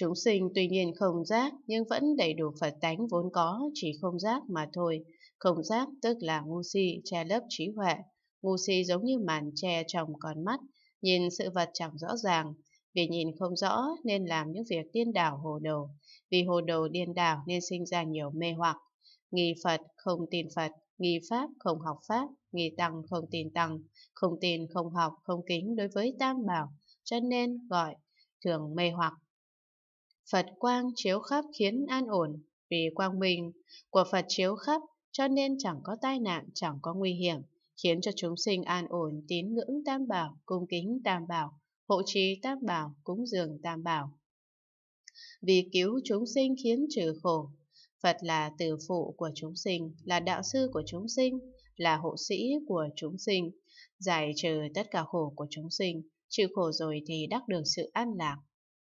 Chúng sinh tuy nhiên không giác nhưng vẫn đầy đủ Phật tánh vốn có, chỉ không giác mà thôi. Không giác tức là ngu si, che lớp trí huệ. Ngu si giống như màn che trong con mắt, nhìn sự vật chẳng rõ ràng. Vì nhìn không rõ nên làm những việc điên đảo hồ đồ. Vì hồ đồ điên đảo nên sinh ra nhiều mê hoặc. Nghi Phật không tin Phật, nghi Pháp không học Pháp, nghi Tăng không tin Tăng, không tin không học, không kính đối với Tam Bảo, cho nên gọi thường mê hoặc Phật quang chiếu khắp khiến an ổn, vì quang minh của Phật chiếu khắp cho nên chẳng có tai nạn, chẳng có nguy hiểm, khiến cho chúng sinh an ổn tín ngưỡng tam bảo, cung kính tam bảo, hộ trì tam bảo, cúng dường tam bảo. Vì cứu chúng sinh khiến trừ khổ, Phật là từ phụ của chúng sinh, là đạo sư của chúng sinh, là hộ sĩ của chúng sinh, giải trừ tất cả khổ của chúng sinh, trừ khổ rồi thì đắc được sự an lạc,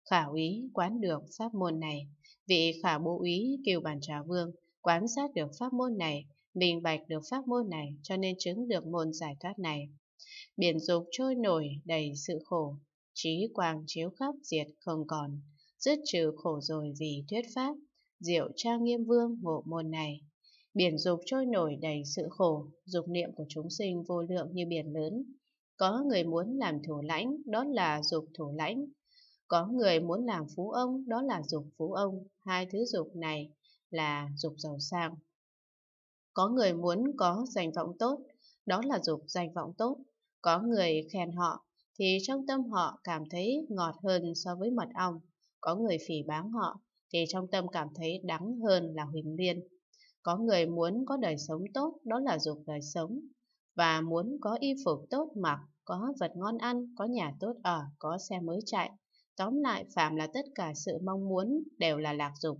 Khả úy quán được pháp môn này, vị khả bố úy kiều bản trà vương quán sát được pháp môn này, minh bạch được pháp môn này cho nên chứng được môn giải thoát này. Biển dục trôi nổi đầy sự khổ, trí quang chiếu khắp diệt không còn, dứt trừ khổ rồi vì thuyết pháp, diệu trang nghiêm vương ngộ môn này. Biển dục trôi nổi đầy sự khổ, dục niệm của chúng sinh vô lượng như biển lớn. Có người muốn làm thủ lãnh, đó là dục thủ lãnh, có người muốn làm phú ông, đó là dục phú ông. Hai thứ dục này là dục giàu sang. Có người muốn có danh vọng tốt, đó là dục danh vọng tốt. Có người khen họ, thì trong tâm họ cảm thấy ngọt hơn so với mật ong. Có người phỉ báng họ, thì trong tâm cảm thấy đắng hơn là huỳnh liên. Có người muốn có đời sống tốt, đó là dục đời sống. Và muốn có y phục tốt mặc, có vật ngon ăn, có nhà tốt ở, có xe mới chạy, Tóm lại, phạm là tất cả sự mong muốn đều là lạc dục.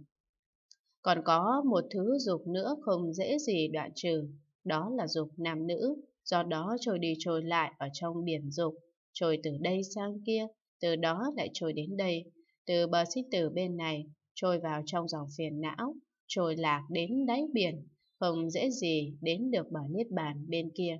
Còn có một thứ dục nữa không dễ gì đoạn trừ, đó là dục nam nữ, do đó trôi đi trôi lại ở trong biển dục, trôi từ đây sang kia, từ đó lại trôi đến đây, từ bờ xích tử bên này, trôi vào trong dòng phiền não, trôi lạc đến đáy biển, không dễ gì đến được bờ niết bàn bên kia.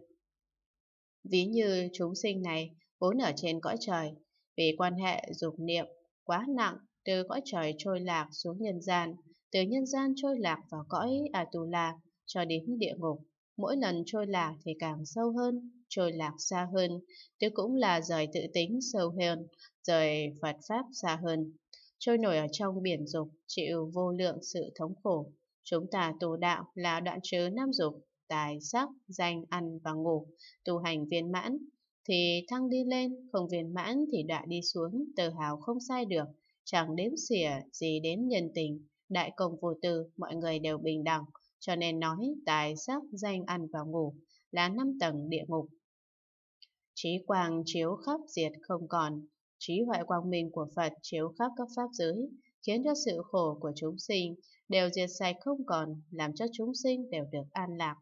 Ví như chúng sinh này vốn ở trên cõi trời, vì quan hệ dục niệm quá nặng, từ cõi trời trôi lạc xuống nhân gian, từ nhân gian trôi lạc vào cõi Atula cho đến địa ngục. Mỗi lần trôi lạc thì càng sâu hơn, trôi lạc xa hơn, tức cũng là rời tự tính sâu hơn, rời Phật Pháp xa hơn. Trôi nổi ở trong biển dục, chịu vô lượng sự thống khổ. Chúng ta tu đạo là đoạn trứ nam dục, tài sắc, danh, ăn và ngủ, tu hành viên mãn, thì thăng đi lên, không viên mãn thì đọa đi xuống, tự hào không sai được, chẳng đếm xỉa gì đến nhân tình, đại công vô tư, mọi người đều bình đẳng, cho nên nói tài sắc danh ăn và ngủ là năm tầng địa ngục. Trí quang chiếu khắp diệt không còn, trí huệ quang minh của Phật chiếu khắp các pháp giới, khiến cho sự khổ của chúng sinh đều diệt sạch không còn, làm cho chúng sinh đều được an lạc.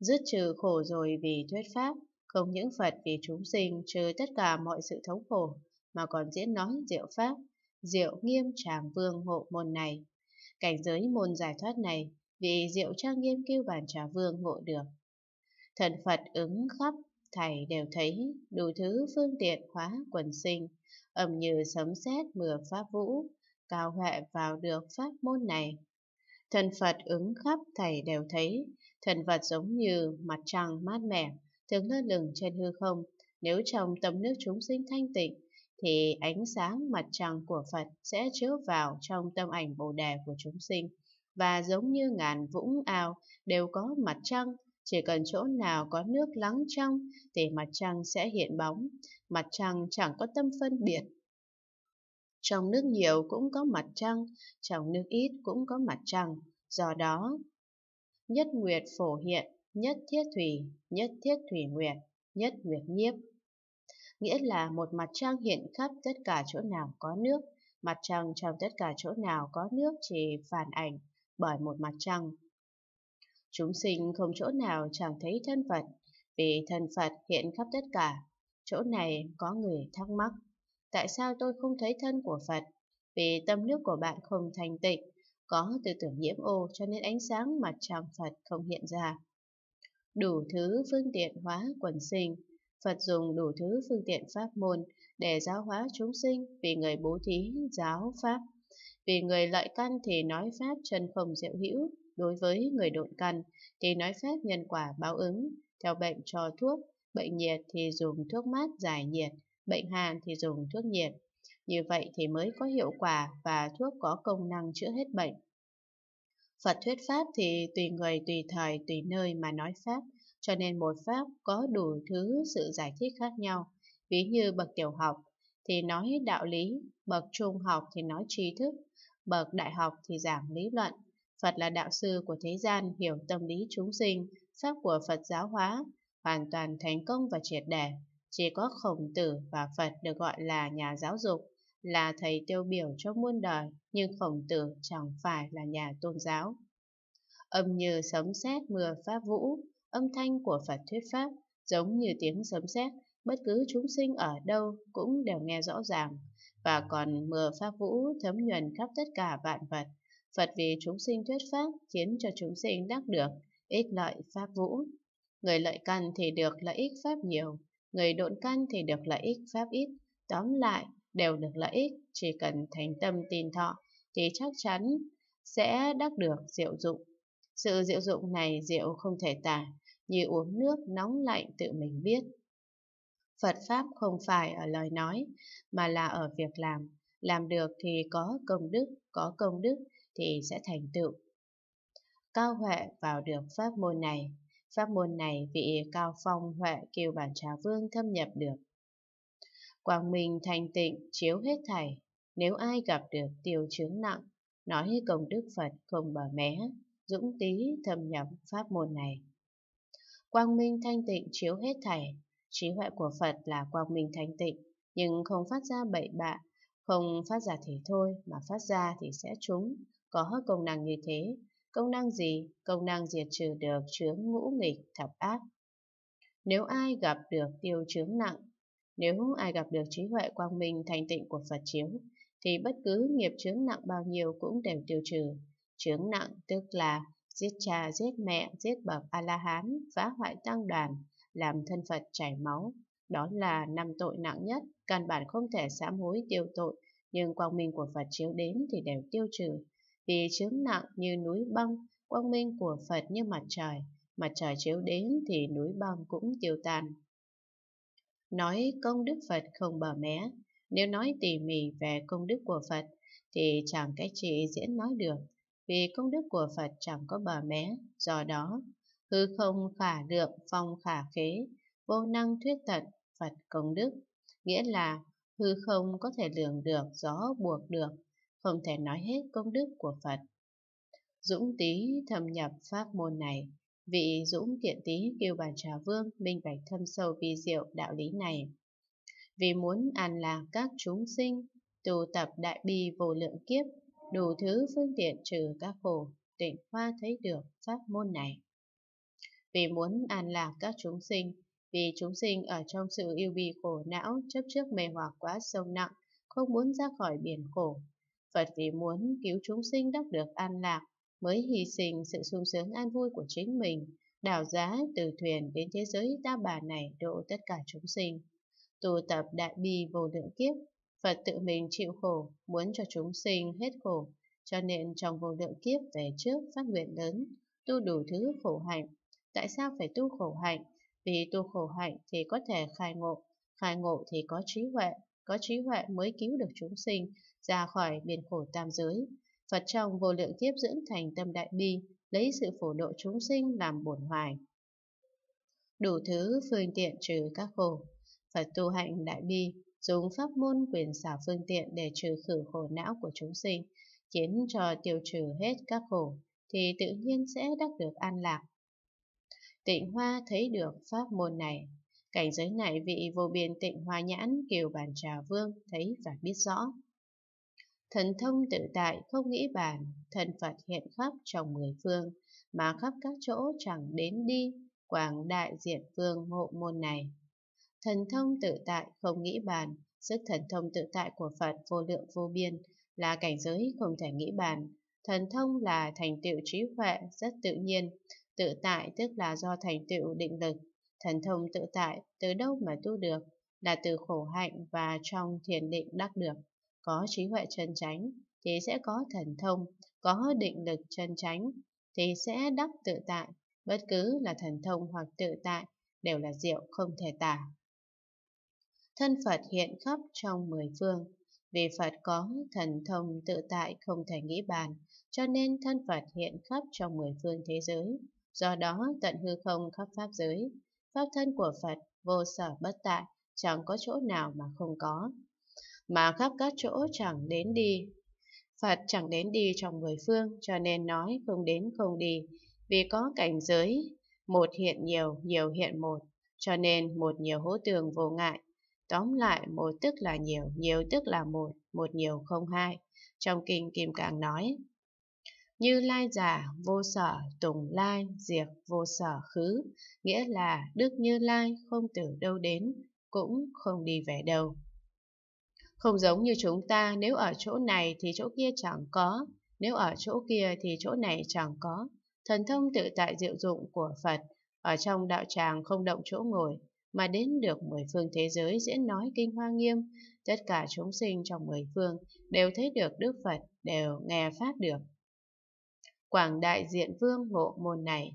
Dứt trừ khổ rồi vì thuyết pháp, không những Phật vì chúng sinh trừ tất cả mọi sự thống khổ, mà còn diễn nói diệu pháp, diệu nghiêm tràng vương hộ môn này. Cảnh giới môn giải thoát này, vì diệu trang nghiêm kêu bản trà vương ngộ được. Thần Phật ứng khắp, thầy đều thấy, đủ thứ phương tiện hóa quần sinh, ẩm như sấm sét mưa pháp vũ, cao huệ vào được pháp môn này. Thần Phật ứng khắp thầy đều thấy, thần Phật giống như mặt trăng mát mẻ, thường lơ lửng trên hư không. Nếu trong tâm nước chúng sinh thanh tịnh, thì ánh sáng mặt trăng của Phật sẽ chiếu vào trong tâm ảnh Bồ Đề của chúng sinh. Và giống như ngàn vũng ao đều có mặt trăng, chỉ cần chỗ nào có nước lắng trong thì mặt trăng sẽ hiện bóng, mặt trăng chẳng có tâm phân biệt. Trong nước nhiều cũng có mặt trăng, trong nước ít cũng có mặt trăng, do đó nhất nguyệt phổ hiện nhất thiết thủy, nhất thiết thủy nguyệt, nhất nguyệt nhiếp. Nghĩa là một mặt trăng hiện khắp tất cả chỗ nào có nước, mặt trăng trong tất cả chỗ nào có nước chỉ phản ảnh bởi một mặt trăng. Chúng sinh không chỗ nào chẳng thấy thân Phật, vì thân Phật hiện khắp tất cả. Chỗ này có người thắc mắc, tại sao tôi không thấy thân của Phật? Vì tâm nước của bạn không thanh tịnh, có tư tưởng nhiễm ô cho nên ánh sáng mặt trăng Phật không hiện ra đủ thứ phương tiện hóa quần sinh. Phật dùng đủ thứ phương tiện pháp môn để giáo hóa chúng sinh vì người bố thí giáo pháp. Vì người lợi căn thì nói pháp chân không diệu hữu, đối với người độn căn thì nói pháp nhân quả báo ứng, theo bệnh cho thuốc, bệnh nhiệt thì dùng thuốc mát giải nhiệt, bệnh hàn thì dùng thuốc nhiệt. Như vậy thì mới có hiệu quả và thuốc có công năng chữa hết bệnh. Phật thuyết Pháp thì tùy người, tùy thời, tùy nơi mà nói Pháp, cho nên mỗi Pháp có đủ thứ sự giải thích khác nhau. Ví như bậc tiểu học thì nói đạo lý, bậc trung học thì nói tri thức, bậc đại học thì giảng lý luận. Phật là đạo sư của thế gian hiểu tâm lý chúng sinh, Pháp của Phật giáo hóa, hoàn toàn thành công và triệt đẻ. Chỉ có khổng tử và Phật được gọi là nhà giáo dục, là thầy tiêu biểu cho muôn đời, nhưng khổng tử chẳng phải là nhà tôn giáo. Âm như sấm sét mưa pháp vũ, âm thanh của Phật thuyết pháp giống như tiếng sấm sét, bất cứ chúng sinh ở đâu cũng đều nghe rõ ràng, và còn mưa pháp vũ thấm nhuần khắp tất cả vạn vật. Phật vì chúng sinh thuyết pháp khiến cho chúng sinh đắc được ích lợi pháp vũ. Người lợi căn thì được lợi ích pháp nhiều, người độn căn thì được lợi ích pháp ít. Tóm lại, đều được lợi ích, chỉ cần thành tâm tin thọ thì chắc chắn sẽ đắc được diệu dụng. Sự diệu dụng này diệu không thể tả, như uống nước nóng lạnh tự mình biết. Phật Pháp không phải ở lời nói, mà là ở việc làm. Làm được thì có công đức, có công đức thì sẽ thành tựu. Cao Huệ vào được pháp môn này. Pháp môn này vị Cao Phong Huệ Kiều Bản Trà Vương thâm nhập được Quang minh thanh tịnh chiếu hết thảy, nếu ai gặp được tiêu chứng nặng, nói công đức Phật không bờ mé, dũng tí thâm nhập pháp môn này. Quang minh thanh tịnh chiếu hết thảy, trí huệ của Phật là quang minh thanh tịnh, nhưng không phát ra bậy bạ, không phát ra thì thôi, mà phát ra thì sẽ trúng, có công năng như thế. Công năng gì? Công năng diệt trừ được chướng ngũ nghịch thập ác. Nếu ai gặp được tiêu chướng nặng, nếu ai gặp được trí huệ quang minh thanh tịnh của Phật chiếu, thì bất cứ nghiệp chướng nặng bao nhiêu cũng đều tiêu trừ. Chướng nặng tức là giết cha, giết mẹ, giết bậc A-la-hán, phá hoại tăng đoàn, làm thân Phật chảy máu. Đó là năm tội nặng nhất, căn bản không thể sám hối tiêu tội, nhưng quang minh của Phật chiếu đến thì đều tiêu trừ. Vì chướng nặng như núi băng, quang minh của Phật như mặt trời, mặt trời chiếu đến thì núi băng cũng tiêu tan nói công đức Phật không bờ mé. Nếu nói tỉ mỉ về công đức của Phật thì chẳng cái chị diễn nói được, vì công đức của Phật chẳng có bờ mé, do đó hư không khả lượng phong khả khế, vô năng thuyết tận Phật công đức, nghĩa là hư không có thể lường được, gió buộc được, không thể nói hết công đức của Phật. Dũng tí thâm nhập pháp môn này, Vị dũng thiện tý kêu bàn trà vương minh bạch thâm sâu vi diệu đạo lý này. Vì muốn an lạc các chúng sinh, tu tập đại bi vô lượng kiếp, đủ thứ phương tiện trừ các khổ, tịnh hoa thấy được pháp môn này. Vì muốn an lạc các chúng sinh, vì chúng sinh ở trong sự yêu bi khổ não, chấp trước mê hoặc quá sâu nặng, không muốn ra khỏi biển khổ. Phật vì muốn cứu chúng sinh đắc được an lạc, mới hy sinh sự sung sướng an vui của chính mình, đảo giá từ thuyền đến thế giới ta bà này độ tất cả chúng sinh. Tu tập đại bi vô lượng kiếp, Phật tự mình chịu khổ, muốn cho chúng sinh hết khổ, cho nên trong vô lượng kiếp về trước phát nguyện lớn, tu đủ thứ khổ hạnh. Tại sao phải tu khổ hạnh? Vì tu khổ hạnh thì có thể khai ngộ, khai ngộ thì có trí huệ, có trí huệ mới cứu được chúng sinh ra khỏi biển khổ tam giới. Phật trong vô lượng kiếp dưỡng thành tâm đại bi, lấy sự phổ độ chúng sinh làm bổn hoài. Đủ thứ phương tiện trừ các khổ. Phật tu hạnh đại bi, dùng pháp môn quyền xả phương tiện để trừ khử khổ não của chúng sinh, khiến cho tiêu trừ hết các khổ, thì tự nhiên sẽ đắc được an lạc. Tịnh Hoa thấy được pháp môn này. Cảnh giới này vị vô biên tịnh hoa nhãn kiều bản trà vương thấy và biết rõ. Thần thông tự tại không nghĩ bàn, thần Phật hiện khắp trong mười phương, mà khắp các chỗ chẳng đến đi, quảng đại diện phương hộ môn này. Thần thông tự tại không nghĩ bàn, sức thần thông tự tại của Phật vô lượng vô biên, là cảnh giới không thể nghĩ bàn. Thần thông là thành tựu trí huệ rất tự nhiên, tự tại tức là do thành tựu định lực. Thần thông tự tại từ đâu mà tu được, là từ khổ hạnh và trong thiền định đắc được có trí huệ chân chánh thì sẽ có thần thông, có định lực chân chánh thì sẽ đắc tự tại, bất cứ là thần thông hoặc tự tại đều là diệu không thể tả. Thân Phật hiện khắp trong mười phương, vì Phật có thần thông tự tại không thể nghĩ bàn, cho nên thân Phật hiện khắp trong mười phương thế giới. Do đó tận hư không khắp pháp giới, pháp thân của Phật vô sở bất tại, chẳng có chỗ nào mà không có, mà khắp các chỗ chẳng đến đi. Phật chẳng đến đi trong mười phương, cho nên nói không đến không đi, vì có cảnh giới, một hiện nhiều, nhiều hiện một, cho nên một nhiều hỗ tường vô ngại. Tóm lại, một tức là nhiều, nhiều tức là một, một nhiều không hai. Trong Kinh Kim Cang nói, như lai giả vô sở tùng lai diệt vô sở khứ nghĩa là đức như lai không từ đâu đến cũng không đi về đâu không giống như chúng ta, nếu ở chỗ này thì chỗ kia chẳng có, nếu ở chỗ kia thì chỗ này chẳng có. Thần thông tự tại diệu dụng của Phật, ở trong đạo tràng không động chỗ ngồi, mà đến được mười phương thế giới diễn nói kinh hoa nghiêm, tất cả chúng sinh trong mười phương đều thấy được Đức Phật, đều nghe Pháp được. Quảng Đại Diện Vương ngộ môn này,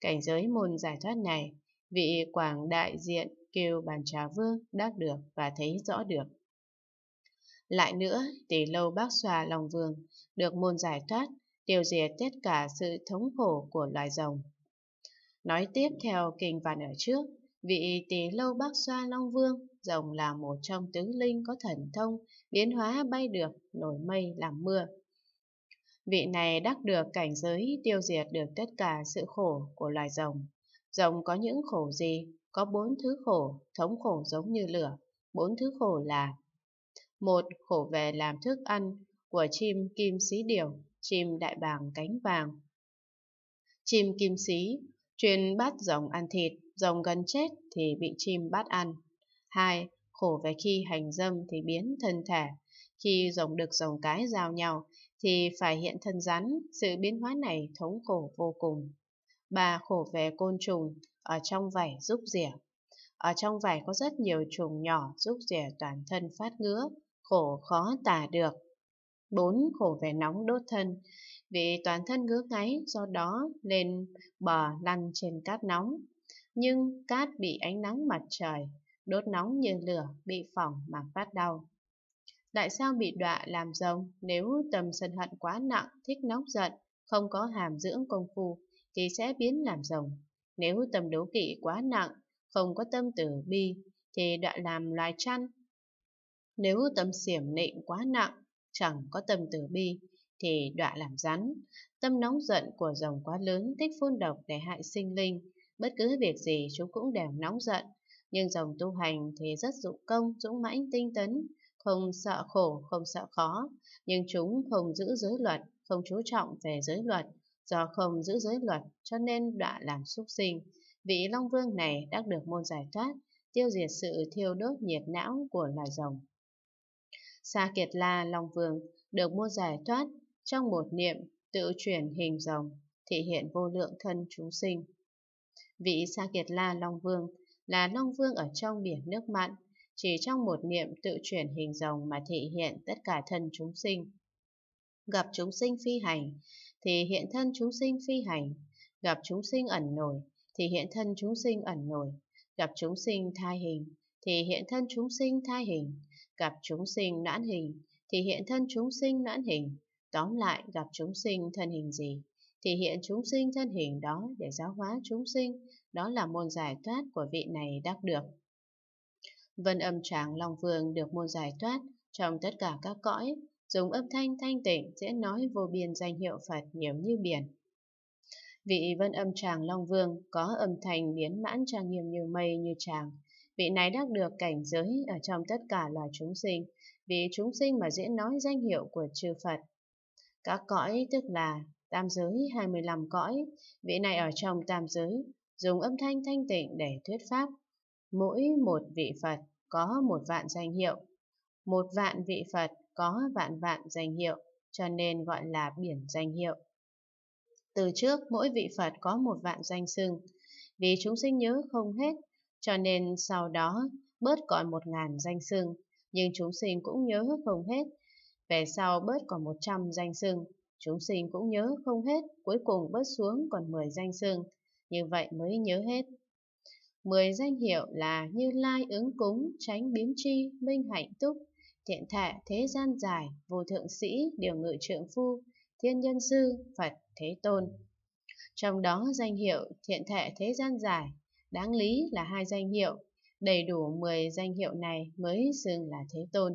cảnh giới môn giải thoát này, vị Quảng Đại Diện kêu Bàn Trà Vương đắc được và thấy rõ được. Lại nữa, tỷ lâu bác xòa lòng vườn, được môn giải thoát, tiêu diệt tất cả sự thống khổ của loài rồng. Nói tiếp theo kinh văn ở trước, vị tỷ lâu bác xoa Long Vương, rồng là một trong tứ linh có thần thông, biến hóa bay được, nổi mây làm mưa. Vị này đắc được cảnh giới tiêu diệt được tất cả sự khổ của loài rồng. Rồng có những khổ gì? Có bốn thứ khổ, thống khổ giống như lửa. Bốn thứ khổ là một khổ về làm thức ăn của chim kim xí điểu, chim đại bàng cánh vàng. Chim kim xí chuyên bắt rồng ăn thịt, rồng gần chết thì bị chim bắt ăn. hai Khổ về khi hành dâm thì biến thân thể, khi rồng được rồng cái giao nhau thì phải hiện thân rắn, sự biến hóa này thống khổ vô cùng. ba Khổ về côn trùng, ở trong vảy giúp rỉa. Ở trong vảy có rất nhiều trùng nhỏ giúp rỉa toàn thân phát ngứa, khổ khó tả được. 4. Khổ về nóng đốt thân, vì toàn thân ngứa ngáy, do đó lên bờ lăn trên cát nóng. Nhưng cát bị ánh nắng mặt trời, đốt nóng như lửa, bị phỏng mà phát đau. Tại sao bị đọa làm rồng nếu tầm sân hận quá nặng, thích nóng giận, không có hàm dưỡng công phu thì sẽ biến làm rồng. Nếu tầm đố kỵ quá nặng, không có tâm tử bi thì đọa làm loài chăn, nếu tâm xiểm nịnh quá nặng, chẳng có tâm từ bi, thì đọa làm rắn. Tâm nóng giận của rồng quá lớn thích phun độc để hại sinh linh. Bất cứ việc gì chúng cũng đều nóng giận. Nhưng rồng tu hành thì rất dụng công, dũng mãnh tinh tấn, không sợ khổ, không sợ khó. Nhưng chúng không giữ giới luật, không chú trọng về giới luật. Do không giữ giới luật cho nên đọa làm súc sinh. Vị Long Vương này đã được môn giải thoát, tiêu diệt sự thiêu đốt nhiệt não của loài rồng. Sa Kiệt La Long Vương được mua giải thoát trong một niệm tự chuyển hình rồng, thể hiện vô lượng thân chúng sinh. Vị Sa Kiệt La Long Vương là Long Vương ở trong biển nước mặn, chỉ trong một niệm tự chuyển hình rồng mà thể hiện tất cả thân chúng sinh. Gặp chúng sinh phi hành thì hiện thân chúng sinh phi hành, gặp chúng sinh ẩn nổi thì hiện thân chúng sinh ẩn nổi, gặp chúng sinh thai hình thì hiện thân chúng sinh thai hình, gặp chúng sinh noãn hình thì hiện thân chúng sinh noãn hình, tóm lại gặp chúng sinh thân hình gì thì hiện chúng sinh thân hình đó để giáo hóa chúng sinh, đó là môn giải thoát của vị này đắc được. Vân âm tràng Long Vương được môn giải thoát trong tất cả các cõi, dùng âm thanh thanh tịnh sẽ nói vô biên danh hiệu Phật nhiều như biển. Vị vân âm tràng Long Vương có âm thanh biến mãn trang nghiêm như mây như tràng, Vị này đắc được cảnh giới ở trong tất cả loài chúng sinh, vì chúng sinh mà diễn nói danh hiệu của chư Phật. Các cõi tức là tam giới 25 cõi, vị này ở trong tam giới, dùng âm thanh thanh tịnh để thuyết pháp. Mỗi một vị Phật có một vạn danh hiệu, một vạn vị Phật có vạn vạn danh hiệu, cho nên gọi là biển danh hiệu. Từ trước, mỗi vị Phật có một vạn danh xưng, vì chúng sinh nhớ không hết cho nên sau đó bớt còn một ngàn danh xưng, nhưng chúng sinh cũng nhớ không hết. Về sau bớt còn một trăm danh xưng, chúng sinh cũng nhớ không hết, cuối cùng bớt xuống còn mười danh xưng, như vậy mới nhớ hết. Mười danh hiệu là Như Lai ứng cúng, tránh biến tri, minh hạnh túc, thiện thệ thế gian dài, vô thượng sĩ, điều ngự trượng phu, thiên nhân sư, Phật, thế tôn. Trong đó danh hiệu thiện thệ thế gian dài Đáng lý là hai danh hiệu, đầy đủ 10 danh hiệu này mới xưng là Thế Tôn.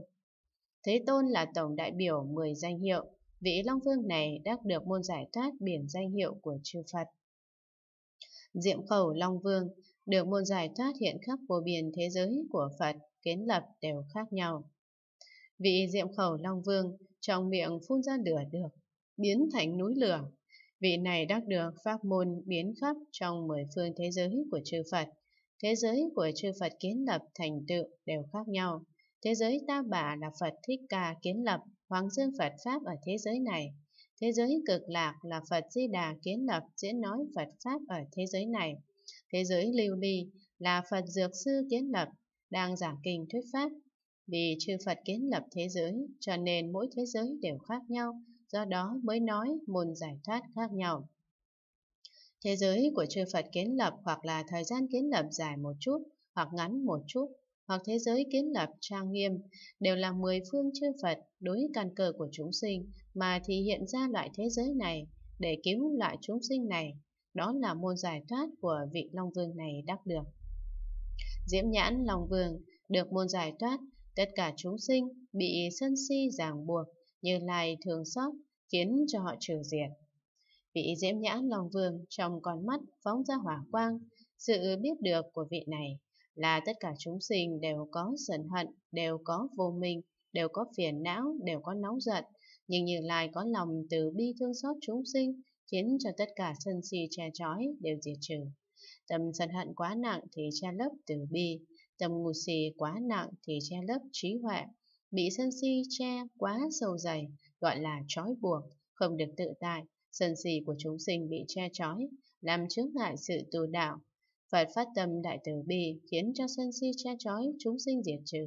Thế Tôn là tổng đại biểu 10 danh hiệu, vị Long Vương này đắc được môn giải thoát biển danh hiệu của chư Phật. Diệm khẩu Long Vương được môn giải thoát hiện khắp vô biển thế giới của Phật kiến lập đều khác nhau. Vị diệm khẩu Long Vương trong miệng phun ra lửa được, biến thành núi lửa, Vị này đắc được pháp môn biến khắp trong mười phương thế giới của chư Phật. Thế giới của chư Phật kiến lập thành tựu đều khác nhau. Thế giới ta bà là Phật Thích Ca kiến lập, Hoàng Dương Phật Pháp ở thế giới này. Thế giới cực lạc là Phật Di Đà kiến lập diễn nói Phật Pháp ở thế giới này. Thế giới lưu ly là Phật Dược Sư kiến lập, đang giảng kinh thuyết Pháp. Vì chư Phật kiến lập thế giới, cho nên mỗi thế giới đều khác nhau, do đó mới nói môn giải thoát khác nhau. Thế giới của chư Phật kiến lập hoặc là thời gian kiến lập dài một chút, hoặc ngắn một chút, hoặc thế giới kiến lập trang nghiêm, đều là mười phương chư Phật đối căn cơ của chúng sinh mà thì hiện ra loại thế giới này để cứu loại chúng sinh này. Đó là môn giải thoát của vị Long Vương này đắc được. Diễm nhãn Long Vương được môn giải thoát, tất cả chúng sinh bị sân si ràng buộc, như Lai thường xót khiến cho họ trừ diệt. Vị diễm nhã lòng Vương trong con mắt phóng ra hỏa quang, sự biết được của vị này là tất cả chúng sinh đều có sân hận, đều có vô minh, đều có phiền não, đều có nóng giận, nhưng Như Lai có lòng từ bi thương xót chúng sinh, khiến cho tất cả sân si che chói đều diệt trừ. Tâm sân hận quá nặng thì che lấp từ bi, tâm ngu si quá nặng thì che lấp trí huệ, bị sân si che quá sâu dày, gọi là trói buộc, không được tự tại, sân si của chúng sinh bị che trói, làm chướng ngại sự tu đạo. Phật phát tâm đại từ bi khiến cho sân si che trói chúng sinh diệt trừ,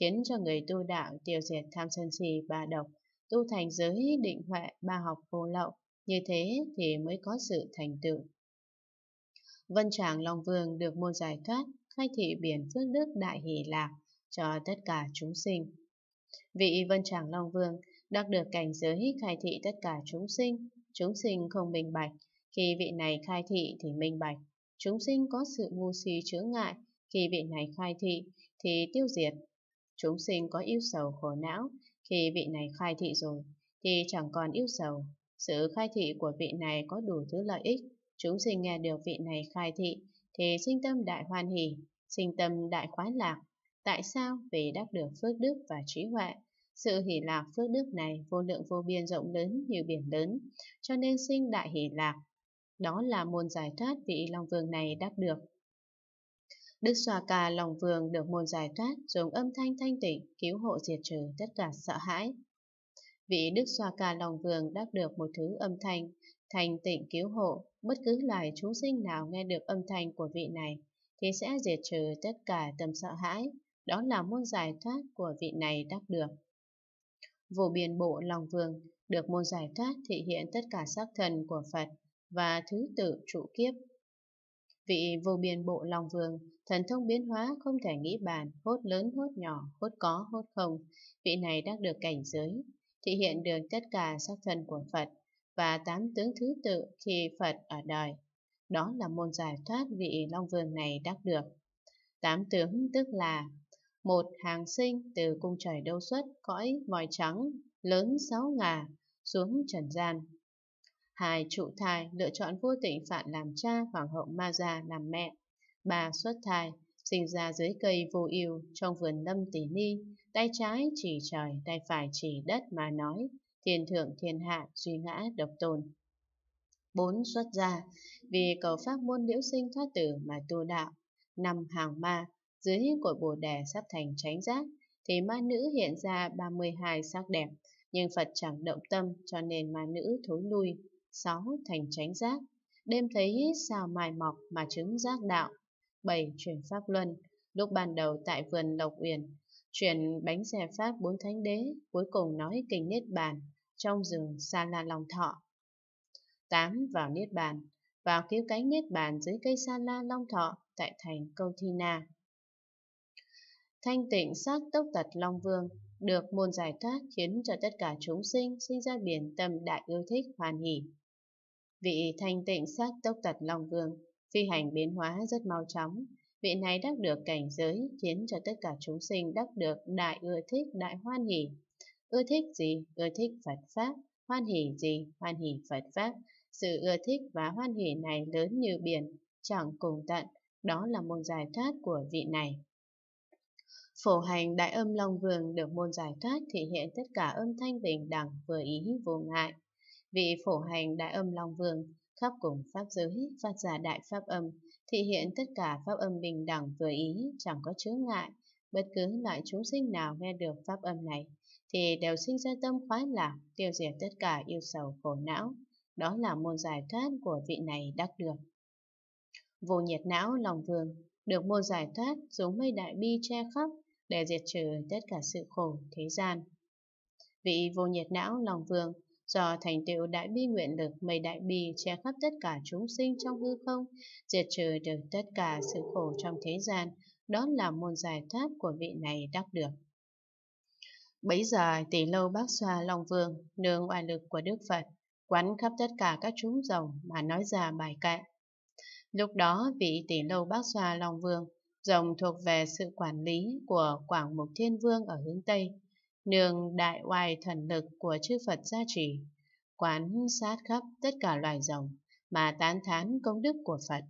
khiến cho người tu đạo tiêu diệt tham sân si ba độc, tu thành giới định huệ ba học vô lậu, như thế thì mới có sự thành tựu. Vân Tràng Long Vương được môn giải thoát, khai thị biển phước đức đại hỷ lạc cho tất cả chúng sinh. Vị vân tràng Long Vương đắc được cảnh giới khai thị tất cả chúng sinh, chúng sinh không minh bạch. Khi vị này khai thị thì minh bạch, chúng sinh có sự ngu si chướng ngại. Khi vị này khai thị thì tiêu diệt, chúng sinh có yêu sầu khổ não. Khi vị này khai thị rồi thì chẳng còn yêu sầu. Sự khai thị của vị này có đủ thứ lợi ích. Chúng sinh nghe được vị này khai thị thì sinh tâm đại hoan hỷ, sinh tâm đại khoái lạc, Tại sao? Vì đắc được phước đức và trí huệ. Sự hỷ lạc phước đức này vô lượng vô biên rộng lớn như biển lớn, cho nên sinh đại hỷ lạc. Đó là môn giải thoát vị Long Vương này đắc được. Đức Xoa Cà Long Vương được môn giải thoát dùng âm thanh thanh tịnh cứu hộ diệt trừ tất cả sợ hãi. Vị Đức Xoa Cà Long Vương đắc được một thứ âm thanh thành tịnh cứu hộ, bất cứ loài chúng sinh nào nghe được âm thanh của vị này thì sẽ diệt trừ tất cả tâm sợ hãi, đó là môn giải thoát của vị này đắc được. Vô biên bộ lòng vương được môn giải thoát thể hiện tất cả sắc thần của Phật và thứ tự trụ kiếp. Vị vô biên bộ lòng vương, thần thông biến hóa không thể nghĩ bàn, hốt lớn hốt nhỏ, hốt có hốt không, vị này đắc được cảnh giới, thể hiện được tất cả sắc thần của Phật và tám tướng thứ tự khi Phật ở đời. Đó là môn giải thoát vị Long Vương này đắc được. Tám tướng tức là một hàng sinh từ cung trời đâu xuất cõi vòi trắng lớn sáu ngà xuống trần gian. Hai trụ thai lựa chọn vua tịnh phạn làm cha, hoàng hậu Ma Gia làm mẹ. ba xuất thai, sinh ra dưới cây vô ưu trong vườn lâm tỷ ni, tay trái chỉ trời, tay phải chỉ đất mà nói, thiên thượng thiên hạ, duy ngã độc tôn. bốn Xuất gia, vì cầu pháp môn liễu sinh thoát tử mà tu đạo. năm Hàng ma, dưới cội bồ đề sắp thành tránh giác, thì ma nữ hiện ra 32 sắc đẹp, nhưng Phật chẳng động tâm cho nên ma nữ thối lui. 6. Thành tránh giác, đêm thấy sao mài mọc mà chứng giác đạo. 7. Chuyển pháp luân, lúc ban đầu tại vườn Lộc Uyển, chuyển bánh xe pháp bốn thánh đế, cuối cùng nói kinh Niết Bàn, trong rừng Sa La Long Thọ. 8. Vào Niết Bàn, vào cứu cánh Niết Bàn dưới cây Sa La Long Thọ tại thành Câu Thi Na. Thanh tịnh sát tốc tật Long Vương, được môn giải thoát khiến cho tất cả chúng sinh sinh ra biển tâm đại yêu thích hoàn hỷ. Vị thanh tịnh sát tốc tật Long Vương, phi hành biến hóa rất mau chóng, vị này đắc được cảnh giới khiến cho tất cả chúng sinh đắc được đại ưa thích đại hoan hỷ. Ưa thích gì? Ưa thích Phật Pháp. Hoan hỷ gì? Hoan hỷ Phật Pháp. Sự ưa thích và hoan hỷ này lớn như biển, chẳng cùng tận. Đó là môn giải thoát của vị này. Phổ hành đại âm Long Vương được môn giải thoát thể hiện tất cả âm thanh bình đẳng vừa ý vô ngại. Vị phổ hành đại âm Long Vương khắp cùng pháp giới phát giả đại pháp âm, thể hiện tất cả pháp âm bình đẳng vừa ý chẳng có chướng ngại. Bất cứ loại chúng sinh nào nghe được pháp âm này thì đều sinh ra tâm khoái lạc, tiêu diệt tất cả yêu sầu khổ não. Đó là môn giải thoát của vị này đắc được. Vô nhiệt não lòng vương, được môn giải thoát, giống mây đại bi che khắp, để diệt trừ tất cả sự khổ thế gian. Vị vô nhiệt não lòng vương, do thành tựu đại bi nguyện lực mây đại bi che khắp tất cả chúng sinh trong hư không, diệt trừ được tất cả sự khổ trong thế gian, đó là môn giải thoát của vị này đắc được. Bấy giờ tỷ lâu bác xoa Long Vương, nương oai lực của Đức Phật, quán khắp tất cả các chúng rồng mà nói ra bài kệ. Lúc đó vị tỷ lâu bác xoa Long Vương rồng thuộc về sự quản lý của Quảng Mục Thiên Vương ở hướng Tây, nương đại oai thần lực của chư Phật gia trì, quán sát khắp tất cả loài rồng mà tán thán công đức của Phật.